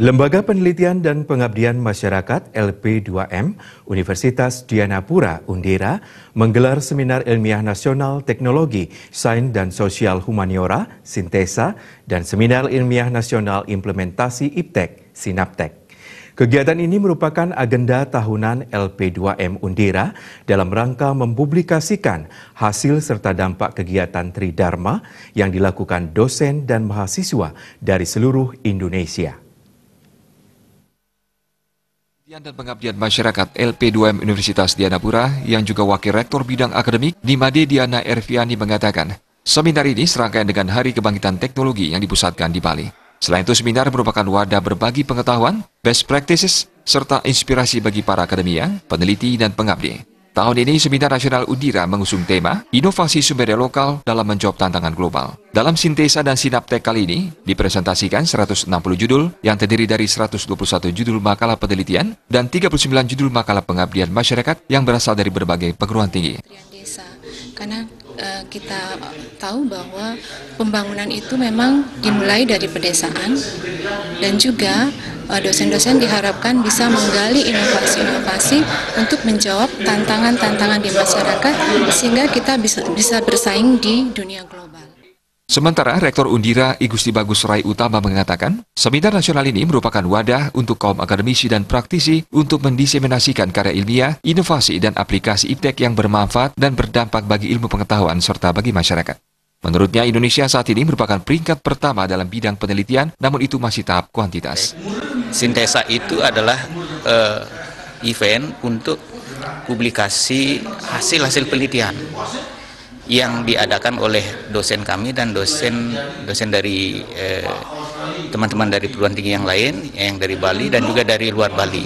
Lembaga Penelitian dan Pengabdian Masyarakat LP2M Universitas Dianapura Undira menggelar seminar ilmiah nasional teknologi, sains dan sosial humaniora, sintesa, dan seminar ilmiah nasional implementasi IPTEK, Sinaptek. Kegiatan ini merupakan agenda tahunan LP2M Undira dalam rangka mempublikasikan hasil serta dampak kegiatan Tridharma yang dilakukan dosen dan mahasiswa dari seluruh Indonesia. Penelitian dan Pengabdian Masyarakat LP2M Universitas Dianapura yang juga Wakil Rektor Bidang Akademik Dimade Diana Erviani mengatakan, seminar ini serangkaian dengan Hari Kebangkitan Teknologi yang dipusatkan di Bali. Selain itu, seminar merupakan wadah berbagi pengetahuan, best practices, serta inspirasi bagi para akademia, peneliti, dan pengabdi. Tahun ini Seminar Nasional Undira mengusung tema Inovasi Sumber Daya Lokal dalam Menjawab Tantangan Global. Dalam sintesa dan sinaptek kali ini dipresentasikan 160 judul yang terdiri dari 121 judul makalah penelitian dan 39 judul makalah pengabdian masyarakat yang berasal dari berbagai perguruan tinggi. Desa. Karena eh, kita tahu bahwa pembangunan itu memang dimulai dari pedesaan dan juga Eh, dosen-dosen diharapkan bisa menggali inovasi-inovasi untuk menjawab tantangan-tantangan di masyarakat sehingga kita bisa, bisa bersaing di dunia global. Sementara Rektor Undira Igusti Bagus Rai Utama mengatakan, seminar nasional ini merupakan wadah untuk kaum akademisi dan praktisi untuk mendiseminasikan karya ilmiah, inovasi, dan aplikasi iptek yang bermanfaat dan berdampak bagi ilmu pengetahuan serta bagi masyarakat. Menurutnya, Indonesia saat ini merupakan peringkat pertama dalam bidang penelitian, namun itu masih tahap kuantitas sintesa itu adalah uh, event untuk publikasi hasil-hasil penelitian yang diadakan oleh dosen kami dan dosen dosen dari eh, teman-teman eh, dari perguruan tinggi yang lain yang dari Bali dan juga dari luar Bali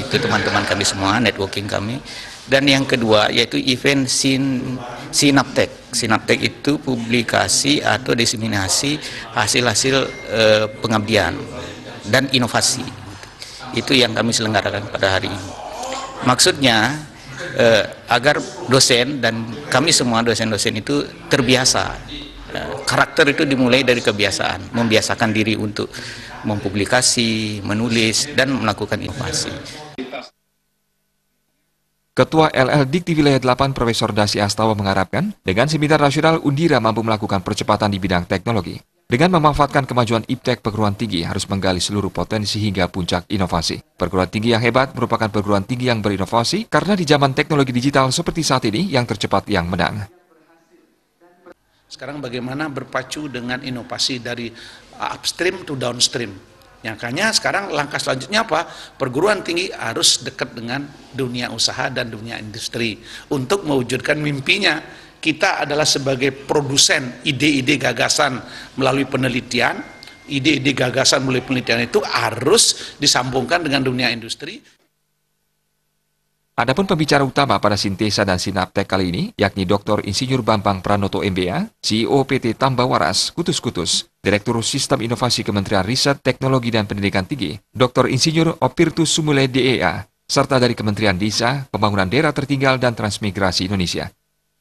itu teman-teman kami semua networking kami dan yang kedua yaitu event Sin Sinaptek Sinaptek itu publikasi atau diseminasi hasil-hasil eh, pengabdian dan inovasi itu yang kami selenggarakan pada hari ini maksudnya eh, agar dosen dan kami semua dosen-dosen itu terbiasa eh, karakter itu dimulai dari kebiasaan membiasakan diri untuk mempublikasi menulis dan melakukan inovasi Ketua LL Dikti Wilayah 8 Profesor Dasi Astawa mengharapkan dengan seminar nasional Undira mampu melakukan percepatan di bidang teknologi. Dengan memanfaatkan kemajuan IPTEK, perguruan tinggi harus menggali seluruh potensi hingga puncak inovasi. Perguruan tinggi yang hebat merupakan perguruan tinggi yang berinovasi karena di zaman teknologi digital seperti saat ini yang tercepat yang menang. Sekarang bagaimana berpacu dengan inovasi dari uh, upstream to downstream. Nyakanya ya, sekarang langkah selanjutnya apa? Perguruan tinggi harus dekat dengan dunia usaha dan dunia industri untuk mewujudkan mimpinya kita adalah sebagai produsen ide-ide gagasan melalui penelitian, ide-ide gagasan melalui penelitian itu harus disambungkan dengan dunia industri. Adapun pembicara utama pada sintesa dan sinaptek kali ini, yakni Dr. Insinyur Bambang Pranoto MBA, CEO PT Tambawaras, Kutus Kutus, Direktur Sistem Inovasi Kementerian Riset, Teknologi dan Pendidikan Tinggi, Dr. Insinyur Opirtus Sumule DEA, serta dari Kementerian Desa, Pembangunan Daerah Tertinggal dan Transmigrasi Indonesia.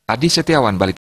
Adi Setiawan balik